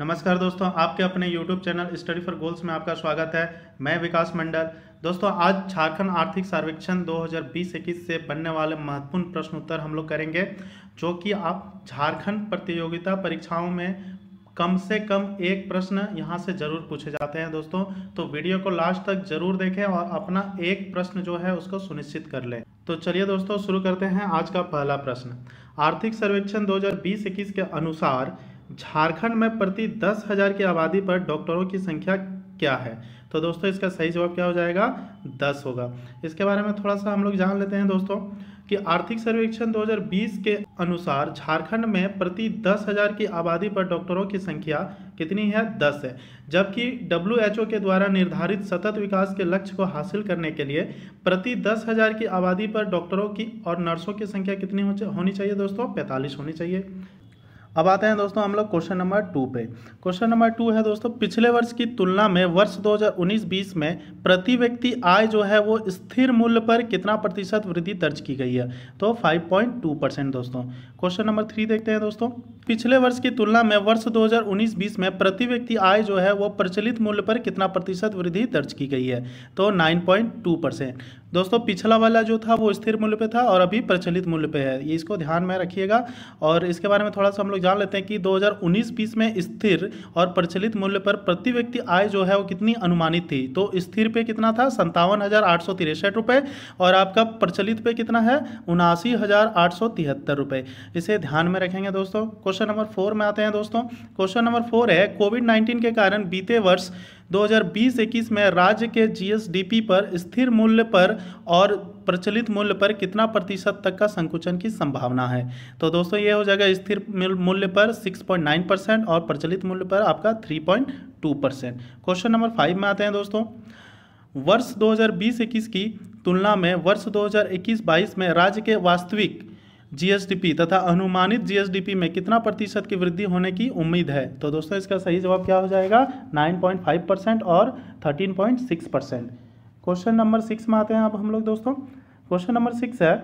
नमस्कार दोस्तों आपके अपने YouTube channel study for goals में आपका स्वागत है मैं विकास मंडल दोस्तों आज झारखंड आर्थिक सर्वेक्षण 2020-21 से बनने वाले महत्वपूर्ण प्रश्न उत्तर हम लोग करेंगे जो कि आप झारखंड प्रतियोगिता परीक्षाओं में कम से कम एक प्रश्न यहाँ से जरूर पूछे जाते हैं दोस्तों तो वीडियो को लास्ट तक जरूर देखें और अपना एक प्रश्न जो है उसको सुनिश्चित कर लें तो चलिए दोस्तों शुरू करते हैं आज का पहला प्रश्न आर्थिक सर्वेक्षण 2020-21 के अनुसार झारखंड में प्रति दस हज़ार की आबादी पर डॉक्टरों की संख्या क्या है तो दोस्तों इसका सही जवाब क्या हो जाएगा दस होगा इसके बारे में थोड़ा सा हम लोग जान लेते हैं दोस्तों कि आर्थिक सर्वेक्षण 2020 के अनुसार झारखंड में प्रति दस हज़ार की आबादी पर डॉक्टरों की संख्या कितनी है दस है जबकि डब्ल्यू के द्वारा निर्धारित सतत विकास के लक्ष्य को हासिल करने के लिए प्रति दस हज़ार की आबादी पर डॉक्टरों की और नर्सों की संख्या कितनी होनी चाहिए दोस्तों पैंतालीस होनी चाहिए अब आते हैं दोस्तों हम लोग क्वेश्चन नंबर टू पे क्वेश्चन नंबर टू है दोस्तों पिछले वर्ष की तुलना में वर्ष 2019-20 में प्रति व्यक्ति आय जो है वो स्थिर मूल्य पर कितना प्रतिशत वृद्धि दर्ज की गई है तो 5.2 परसेंट दोस्तों क्वेश्चन नंबर थ्री देखते हैं दोस्तों पिछले वर्ष की तुलना में वर्ष 2019-20 में प्रति व्यक्ति आय जो है वो प्रचलित मूल्य पर कितना प्रतिशत वृद्धि दर्ज की गई है तो नाइन दोस्तों पिछला वाला जो था वो स्थिर मूल्य पे था और अभी प्रचलित मूल्य पे है ये इसको ध्यान में रखिएगा और इसके बारे में थोड़ा सा हम लोग जान लेते हैं कि 2019-20 में स्थिर और प्रचलित मूल्य पर प्रति व्यक्ति आय जो है वो कितनी अनुमानित थी तो स्थिर पे कितना था संतावन और आपका प्रचलित पे कितना है उनासी इसे ध्यान में रखेंगे दोस्तों क्वेश्चन नंबर फोर में आते हैं दोस्तों क्वेश्चन नंबर फोर है कोविड नाइन्टीन के कारण बीते वर्ष 2020-21 में राज्य के जीएसडीपी पर स्थिर मूल्य पर और प्रचलित मूल्य पर कितना प्रतिशत तक का संकुचन की संभावना है तो दोस्तों ये हो जाएगा स्थिर मूल्य पर 6.9 परसेंट और प्रचलित मूल्य पर आपका 3.2 परसेंट क्वेश्चन नंबर फाइव में आते हैं दोस्तों वर्ष 2020-21 की तुलना में वर्ष 2021-22 में राज्य के वास्तविक जीएसडीपी तथा अनुमानित जीएसडीपी में कितना प्रतिशत की वृद्धि होने की उम्मीद है तो दोस्तों इसका सही जवाब क्या हो जाएगा 9.5 परसेंट और 13.6 परसेंट क्वेश्चन नंबर सिक्स में आते हैं आप हम लोग दोस्तों क्वेश्चन नंबर सिक्स है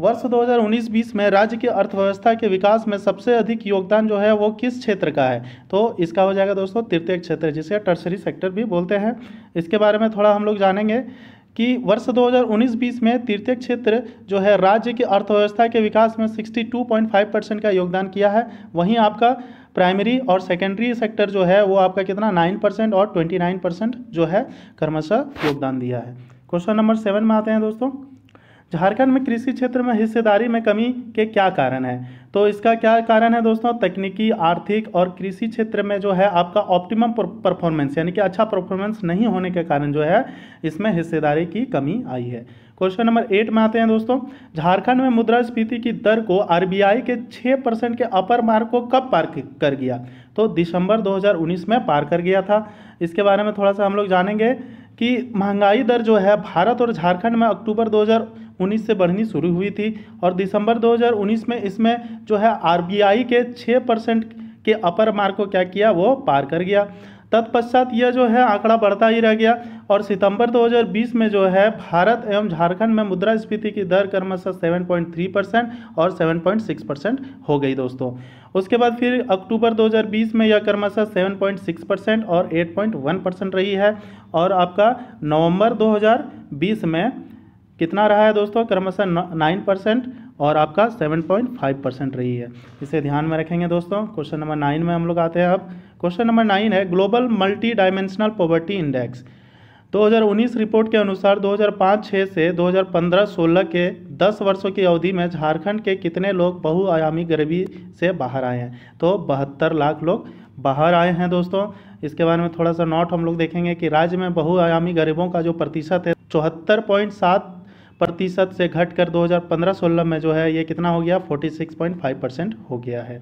वर्ष 2019-20 में राज्य की अर्थव्यवस्था के विकास में सबसे अधिक योगदान जो है वो किस क्षेत्र का है तो इसका हो जाएगा दोस्तों तृतीय क्षेत्र जिसे टर्सरी सेक्टर भी बोलते हैं इसके बारे में थोड़ा हम लोग जानेंगे कि वर्ष 2019-20 में तृतीय क्षेत्र जो है राज्य की अर्थव्यवस्था के विकास में 62.5 परसेंट का योगदान किया है वहीं आपका प्राइमरी और सेकेंडरी सेक्टर जो है वो आपका कितना 9 परसेंट और 29 परसेंट जो है क्रमशः योगदान दिया है क्वेश्चन नंबर सेवन में आते हैं दोस्तों झारखंड में कृषि क्षेत्र में हिस्सेदारी में कमी के क्या कारण है तो इसका क्या कारण है दोस्तों तकनीकी आर्थिक और कृषि क्षेत्र में जो है आपका ऑप्टिमम परफॉर्मेंस यानी कि अच्छा परफॉर्मेंस नहीं होने के कारण जो है इसमें हिस्सेदारी की कमी आई है क्वेश्चन नंबर एट में आते हैं दोस्तों झारखंड में मुद्रास्फीति की दर को आरबीआई के छः परसेंट के अपर मार्क को कब पार कर गया तो दिसंबर 2019 में पार कर गया था इसके बारे में थोड़ा सा हम लोग जानेंगे कि महंगाई दर जो है भारत और झारखंड में अक्टूबर 2000 उन्नीस से बढ़नी शुरू हुई थी और दिसंबर 2019 में इसमें जो है आरबीआई के छः परसेंट के अपर मार्क को क्या किया वो पार कर गया तत्पश्चात यह जो है आंकड़ा बढ़ता ही रह गया और सितंबर 2020 में जो है भारत एवं झारखंड में मुद्रास्फीति की दर क्रमशः 7.3 परसेंट और 7.6 परसेंट हो गई दोस्तों उसके बाद फिर अक्टूबर 2020 में यह क्रमशः 7.6 परसेंट और 8.1 परसेंट रही है और आपका नवंबर 2020 में कितना रहा है दोस्तों क्रमशः नाइन परसेंट और आपका सेवन पॉइंट फाइव परसेंट रही है इसे ध्यान में रखेंगे दोस्तों क्वेश्चन नंबर नाइन में हम लोग आते हैं अब क्वेश्चन नंबर नाइन है global multi dimensional poverty index 2019 report के अनुसार 2005-6 से 2015-16 के 10 वर्षों की अवधि में झारखंड के कितने लोग बहुआयामी गरीबी से बाहर आए हैं तो बहत्तर लाख लोग बाहर आए हैं दोस्तों इसके बारे में थोड़ा सा नोट हम लोग देखेंगे कि राज्य में बहुआयामी गरीबों का जो प्रतिशत है चौहत्तर पॉइंट सात प्रतिशत से घटकर 2015-16 में जो है ये कितना हो गया 46.5 परसेंट हो गया है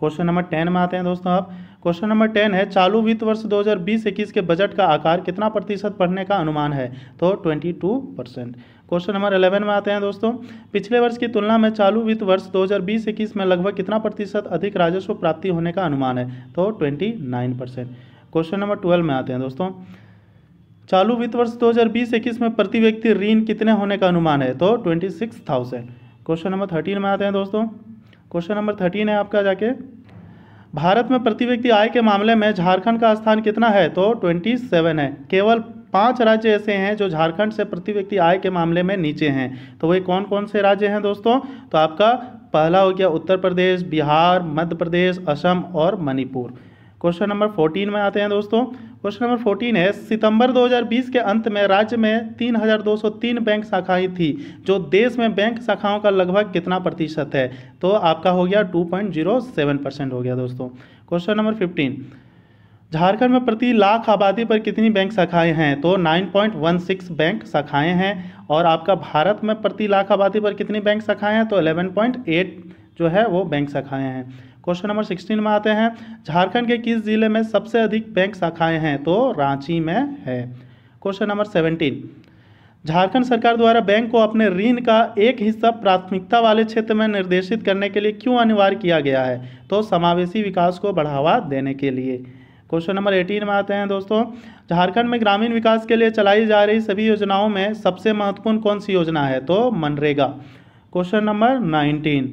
क्वेश्चन नंबर टेन में आते हैं दोस्तों आप क्वेश्चन नंबर टेन है चालू वित्त वर्ष 2020-21 के बजट का आकार कितना प्रतिशत बढ़ने का अनुमान है तो 22 परसेंट क्वेश्चन नंबर इलेवन में आते हैं दोस्तों पिछले वर्ष की तुलना में चालू वित्त वर्ष 2020-21 में लगभग कितना प्रतिशत अधिक राजस्व प्राप्ति होने का अनुमान है तो 29 परसेंट क्वेश्चन नंबर ट्वेल्व में आते हैं दोस्तों चालू वित्त वर्ष 2020-21 में प्रति व्यक्ति ऋण कितने होने का अनुमान है तो twenty six thousand question number thirteen में आते हैं दोस्तों क्वेश्चन नंबर थर्टीन है आपका जाके भारत में प्रति व्यक्ति आय के मामले में झारखंड का स्थान कितना है तो ट्वेंटी सेवन है केवल पांच राज्य ऐसे हैं जो झारखंड से प्रति व्यक्ति आय के मामले में नीचे हैं तो वे कौन कौन से राज्य हैं दोस्तों तो आपका पहला हो गया उत्तर प्रदेश बिहार मध्य प्रदेश असम और मणिपुर क्वेश्चन नंबर फोर्टीन में आते हैं दोस्तों क्वेश्चन नंबर फोर्टीन है सितंबर 2020 के अंत में राज्य में 3,203 बैंक शाखाएं थी जो देश में बैंक शाखाओं का लगभग कितना प्रतिशत है तो आपका हो गया 2.07 परसेंट हो गया दोस्तों क्वेश्चन नंबर फिफ्टीन झारखंड में प्रति लाख आबादी पर कितनी बैंक शाखाएं हैं तो 9.16 बैंक शाखाएं हैं और आपका भारत में प्रति लाख आबादी पर कितनी बैंक शाखाएं हैं तो 11.8 जो है वो बैंक शाखाएं हैं क्वेश्चन नंबर सिक्सटीन में आते हैं झारखंड के किस जिले में सबसे अधिक बैंक शाखाएं हैं तो रांची में है क्वेश्चन नंबर सेवनटीन झारखंड सरकार द्वारा बैंक को अपने ऋण का एक हिस्सा प्राथमिकता वाले क्षेत्र में निर्देशित करने के लिए क्यों अनिवार्य किया गया है तो समावेशी विकास को बढ़ावा देने के लिए क्वेश्चन नंबर एटीन में आते हैं दोस्तों झारखंड में ग्रामीण विकास के लिए चलाई जा रही सभी योजनाओं में सबसे महत्वपूर्ण कौन सी योजना है तो MNREGA question number nineteen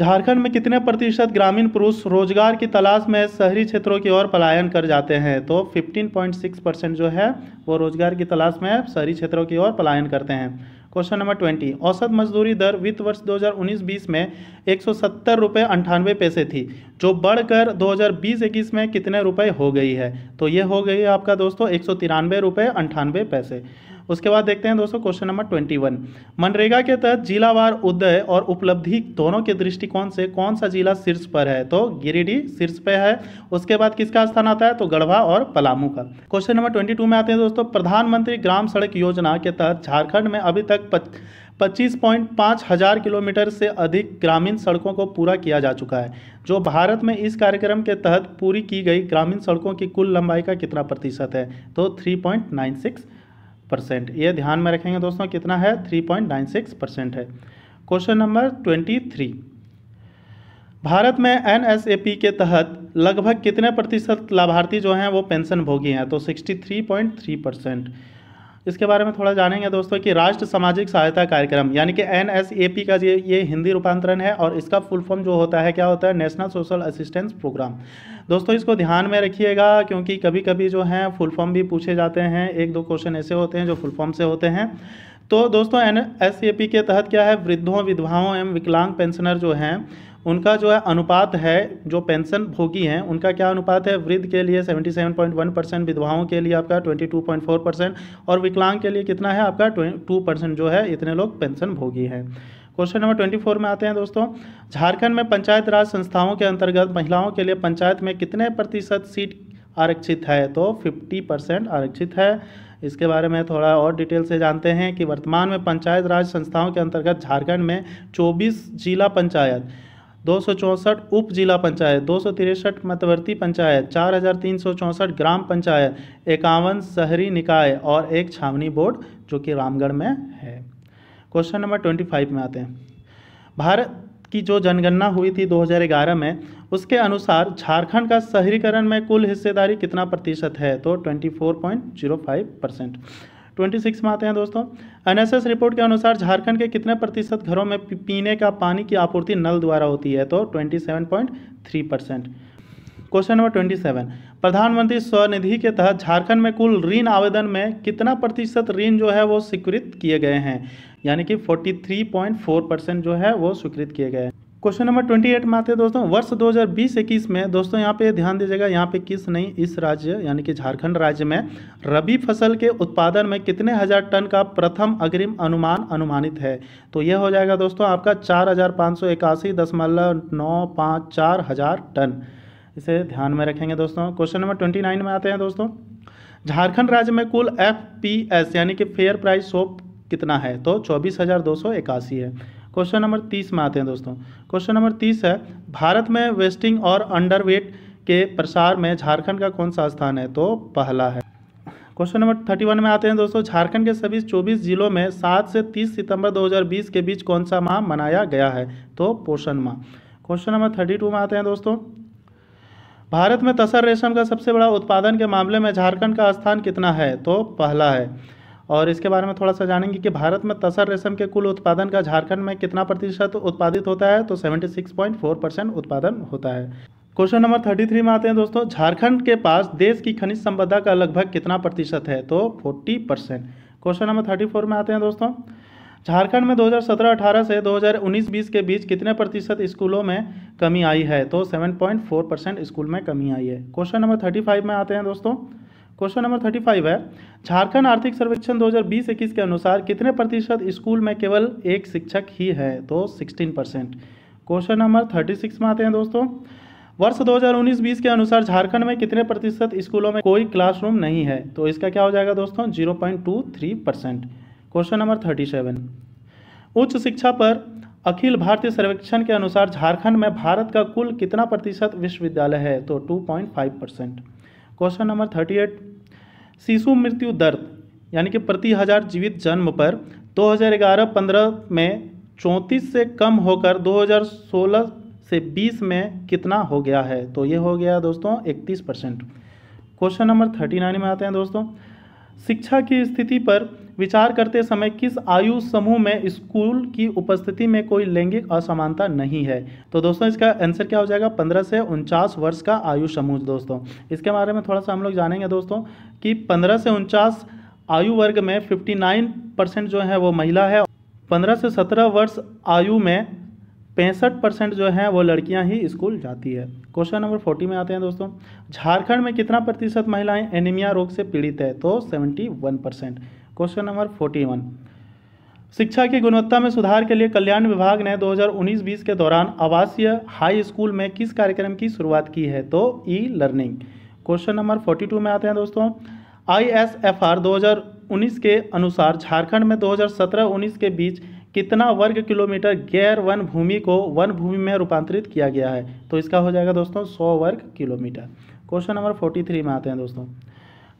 Jharkhand में कितने प्रतिशत ग्रामीण पुरुष रोजगार की तलाश में शहरी क्षेत्रों की ओर पलायन कर जाते हैं तो 15.6 परसेंट जो है वो रोजगार की तलाश में शहरी क्षेत्रों की ओर पलायन करते हैं क्वेश्चन नंबर ट्वेंटी औसत मजदूरी दर वित्त वर्ष 2019-20 में एक सौ अंठानवे पैसे थी जो बढ़कर 2020-21 में कितने रुपए हो गई है तो ये हो गई है आपका दोस्तों एक सौ अंठानवे पैसे उसके बाद देखते हैं दोस्तों question number twenty one MNREGA के तहत जिलावार उदय और उपलब्धि दोनों के दृष्टिकोण से कौन सा जिला शीर्ष पर है तो गिरिडीह शीर्ष पर है उसके बाद किसका स्थान आता है तो गढ़वा और पलामू का क्वेश्चन नंबर ट्वेंटी टू में आते हैं दोस्तों प्रधानमंत्री ग्राम सड़क योजना के तहत झारखंड में अभी तक पच... पच्चीस पॉइंट पाँच हजार किलोमीटर से अधिक ग्रामीण सड़कों को पूरा किया जा चुका है जो भारत में इस कार्यक्रम के तहत पूरी की गई ग्रामीण सड़कों की कुल लंबाई का कितना प्रतिशत है तो three point nine six percent ये ध्यान में रखेंगे दोस्तों कितना है three point nine six percent है question number twenty three Bharat में पी के तहत लगभग कितने प्रतिशत लाभार्थी जो हैं वो पेंशन भोगी हैं तो sixty three point three percent इसके बारे में थोड़ा जानेंगे दोस्तों कि राष्ट्र सामाजिक सहायता कार्यक्रम यानी कि एन का ये ये हिंदी रूपांतरण है और इसका फुल फॉर्म जो होता है क्या होता है नेशनल सोशल असिस्टेंस प्रोग्राम दोस्तों इसको ध्यान में रखिएगा क्योंकि कभी कभी जो है फुल फॉर्म भी पूछे जाते हैं एक दो क्वेश्चन ऐसे होते हैं जो फुल फॉर्म से होते हैं तो दोस्तों एन के तहत क्या है वृद्धों विधवाओं एवं विकलांग पेंशनर जो हैं उनका जो है अनुपात है जो पेंशन भोगी हैं उनका क्या अनुपात है वृद्ध के लिए 77.1 परसेंट विधवाओं के लिए आपका 22.4 परसेंट और विकलांग के लिए कितना है आपका 2 परसेंट जो है इतने लोग पेंशन भोगी हैं क्वेश्चन नंबर ट्वेंटी फोर में आते हैं दोस्तों झारखंड में पंचायत राज संस्थाओं के अंतर्गत महिलाओं के लिए पंचायत में कितने प्रतिशत सीट आरक्षित है तो फिफ्टी परसेंट आरक्षित है इसके बारे में थोड़ा और डिटेल से जानते हैं कि वर्तमान में पंचायत राज संस्थाओं के अंतर्गत झारखंड में 24 जिला पंचायत दो उप जिला पंचायत दो मध्यवर्ती पंचायत चार ग्राम पंचायत इक्यावन शहरी निकाय और एक छावनी बोर्ड जो कि रामगढ़ में है क्वेश्चन नंबर ट्वेंटी फाइव में आते हैं भारत की जो जनगणना हुई थी 2011 में उसके अनुसार झारखंड का शहरीकरण में कुल हिस्सेदारी कितना प्रतिशत है तो 24.05 परसेंट ट्वेंटी सिक्स में आते हैं दोस्तों एनएसएस रिपोर्ट के अनुसार झारखंड के कितने प्रतिशत घरों में पीने का पानी की आपूर्ति नल द्वारा होती है तो twenty seven point three percent question number twenty seven प्रधानमंत्री स्वनिधि के तहत झारखंड में कुल ऋण आवेदन में कितना प्रतिशत ऋण जो है वो स्वीकृत किए गए हैं यानी कि forty three point four percent जो है वो स्वीकृत किए गए हैं क्वेश्चन नंबर ट्वेंटी एट में आते हैं दोस्तों वर्ष 2020-21 में दोस्तों यहाँ पे ध्यान दीजिएगा यहाँ पे किस नहीं इस राज्य यानी कि झारखंड राज्य में रबी फसल के उत्पादन में कितने हजार टन का प्रथम अग्रिम अनुमान अनुमानित है तो यह हो जाएगा दोस्तों आपका चार हजार पाँच सौ इक्यासी दशमलव नौ पाँच चार हजार टन इसे ध्यान में रखेंगे दोस्तों क्वेश्चन नंबर ट्वेंटी नाइन में आते हैं दोस्तों झारखंड राज्य में कुल एफ पी एस यानी कि फेयर प्राइस शॉप कितना है तो चौबीस हज़ार दो सौ इक्यासी है क्वेश्चन नंबर तीस में आते हैं दोस्तों क्वेश्चन नंबर तीस है भारत में वेस्टिंग और अंडरवेट के प्रसार में झारखंड का कौन सा स्थान है तो पहला है क्वेश्चन नंबर थर्टी वन में आते हैं दोस्तों झारखंड के सभी चौबीस जिलों में सात से तीस सितंबर 2020 के बीच कौन सा माह मनाया गया है तो पोषण माह क्वेश्चन नंबर थर्टी टू में आते हैं दोस्तों भारत में तसर रेशम का सबसे बड़ा उत्पादन के मामले में झारखंड का स्थान कितना है तो पहला है और इसके बारे में थोड़ा सा जानेंगे कि भारत में तसर रेशम के कुल उत्पादन का झारखंड में कितना प्रतिशत उत्पादित होता है तो 76.4 परसेंट उत्पादन होता है क्वेश्चन नंबर थर्टी थ्री में आते हैं दोस्तों झारखंड के पास देश की खनिज संपदा का लगभग कितना प्रतिशत है तो forty percent question number thirty four में आते हैं दोस्तों झारखंड में 2017-18 से 2019-20 के बीच कितने प्रतिशत स्कूलों में कमी आई है तो 7.4 परसेंट स्कूल में कमी आई है क्वेश्चन नंबर थर्टी फाइव में आते हैं दोस्तों क्वेश्चन नंबर थर्टी फाइव है झारखंड आर्थिक सर्वेक्षण 2020-21 के अनुसार कितने प्रतिशत स्कूल में केवल एक शिक्षक ही है तो sixteen percent question number thirty six में आते हैं दोस्तों वर्ष 2019-20 के अनुसार झारखंड में कितने प्रतिशत स्कूलों में कोई क्लासरूम नहीं है तो इसका क्या हो जाएगा दोस्तों 0.23 परसेंट क्वेश्चन नंबर सेवन उच्च शिक्षा पर अखिल भारतीय सर्वेक्षण के अनुसार झारखंड में भारत का कुल कितना प्रतिशत विश्वविद्यालय है तो 2.5 percent question number thirty eight शिशु मृत्यु दर यानी कि प्रति हज़ार जीवित जन्म पर 2011-15 में चौंतीस से कम होकर 2016 से 20 में कितना हो गया है तो ये हो गया दोस्तों 31 परसेंट क्वेश्चन नंबर 39 में आते हैं दोस्तों शिक्षा की स्थिति पर विचार करते समय किस आयु समूह में स्कूल की उपस्थिति में कोई लैंगिक असमानता नहीं है तो दोस्तों इसका आंसर क्या हो जाएगा पंद्रह से उनचास वर्ष का आयु समूह दोस्तों इसके बारे में थोड़ा सा हम लोग जानेंगे दोस्तों कि पंद्रह से उनचास आयु वर्ग में फिफ्टी नाइन परसेंट जो है वो महिला है पंद्रह से सत्रह वर्ष आयु में पैंसठ परसेंट जो है वो लड़कियां ही स्कूल जाती है क्वेश्चन नंबर फोर्टी में आते हैं दोस्तों झारखंड में कितना प्रतिशत महिलाएं एनीमिया रोग से पीड़ित है तो seventy one percent question number forty one शिक्षा की गुणवत्ता में सुधार के लिए कल्याण विभाग ने 2019-20 के दौरान आवासीय हाई स्कूल में किस कार्यक्रम की शुरुआत की है तो e learning question number forty में आते हैं दोस्तों आई एस एफ आर के अनुसार झारखंड में दो हज़ार के बीच कितना वर्ग किलोमीटर गैर वन भूमि को वन भूमि में रूपांतरित किया गया है तो इसका हो जाएगा दोस्तों सौ वर्ग kilometre question number forty three में आते हैं दोस्तों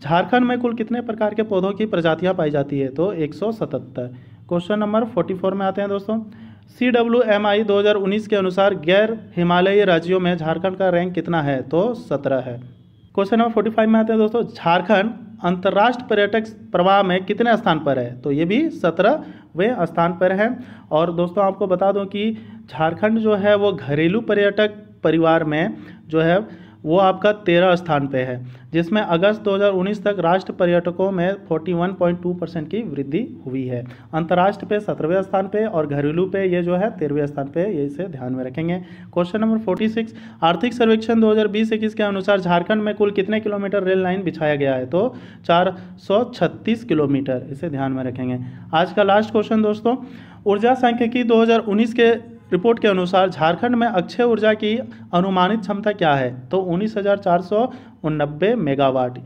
झारखंड में कुल कितने प्रकार के पौधों की प्रजातियां पाई जाती है तो एक क्वेश्चन नंबर फोर्टी फोर में आते हैं दोस्तों सी डब्ल्यू एम आई दो के अनुसार गैर हिमालयी राज्यों में झारखंड का रैंक कितना है तो सत्रह है क्वेश्चन नंबर फोर्टी फाइव में आते हैं दोस्तों झारखंड अंतर्राष्ट्रीय पर्यटक प्रवाह में कितने स्थान पर है तो ये भी सत्रहवें स्थान पर है और दोस्तों आपको बता दूं कि झारखंड जो है वो घरेलू पर्यटक परिवार में जो है वो आपका तेरह स्थान पे है जिसमें अगस्त 2019 तक राष्ट्र पर्यटकों में 41.2 परसेंट की वृद्धि हुई है अंतर्राष्ट्र पे सत्रहवें स्थान पे और घरेलू पे ये जो है तेरहवें स्थान पे ये इसे ध्यान में रखेंगे क्वेश्चन नंबर 46 आर्थिक सर्वेक्षण 2020-21 के अनुसार झारखंड में कुल कितने किलोमीटर रेल लाइन बिछाया गया है तो चार किलोमीटर इसे ध्यान में रखेंगे आज का लास्ट क्वेश्चन दोस्तों ऊर्जा सांख्यिकी दो के रिपोर्ट के अनुसार झारखंड में अक्षय ऊर्जा की अनुमानित क्षमता क्या है तो उन्नीस हज़ार चार सौ मेगावाट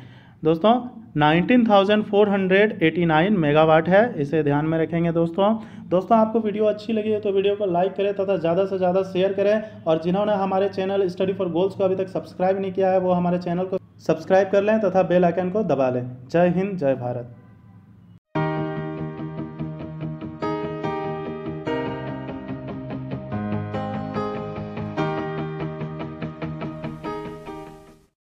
दोस्तों 19,489 मेगावाट है इसे ध्यान में रखेंगे दोस्तों दोस्तों आपको वीडियो अच्छी लगी है तो वीडियो को लाइक करें तथा ज़्यादा से ज़्यादा शेयर करें और जिन्होंने हमारे चैनल स्टडी फॉर गोल्स को अभी तक सब्सक्राइब नहीं किया है वो हमारे चैनल को सब्सक्राइब कर लें तथा बेल आइकन को दबा लें जय हिंद जय भारत